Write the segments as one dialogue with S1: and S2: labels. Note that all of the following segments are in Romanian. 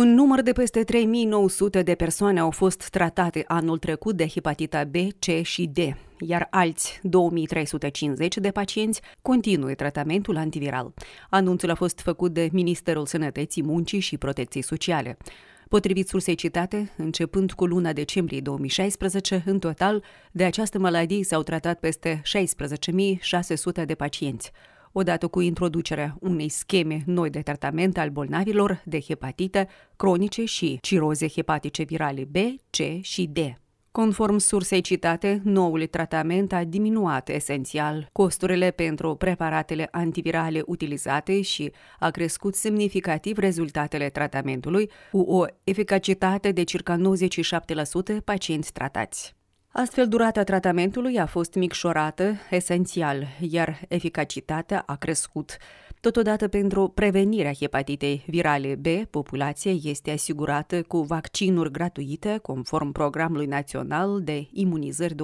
S1: Un număr de peste 3900 de persoane au fost tratate anul trecut de hepatita B, C și D, iar alți 2350 de pacienți continuă tratamentul antiviral. Anunțul a fost făcut de Ministerul Sănătății, Muncii și Protecției Sociale. Potrivit sursei citate, începând cu luna decembrie 2016, în total, de această maladie s-au tratat peste 16.600 de pacienți odată cu introducerea unei scheme noi de tratament al bolnavilor de hepatită cronice și ciroze hepatice virale B, C și D. Conform sursei citate, noul tratament a diminuat esențial costurile pentru preparatele antivirale utilizate și a crescut semnificativ rezultatele tratamentului, cu o eficacitate de circa 97% pacienți tratați. Astfel, durata tratamentului a fost micșorată esențial, iar eficacitatea a crescut. Totodată, pentru prevenirea hepatitei virale B, populația este asigurată cu vaccinuri gratuite, conform Programului Național de Imunizări 2016-2021.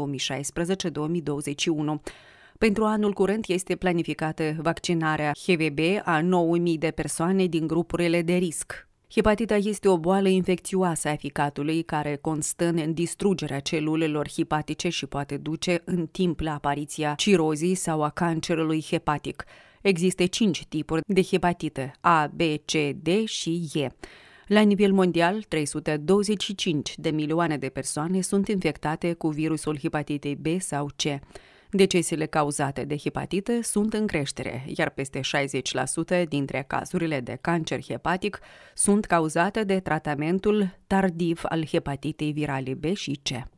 S1: Pentru anul curent este planificată vaccinarea HVB a 9.000 de persoane din grupurile de risc, Hepatita este o boală infecțioasă a ficatului care constă în distrugerea celulelor hepatice și poate duce în timp la apariția cirozii sau a cancerului hepatic. Există cinci tipuri de hepatită A, B, C, D și E. La nivel mondial, 325 de milioane de persoane sunt infectate cu virusul hepatitei B sau C. Decesele cauzate de hepatită sunt în creștere, iar peste 60% dintre cazurile de cancer hepatic sunt cauzate de tratamentul tardiv al hepatitei virale B și C.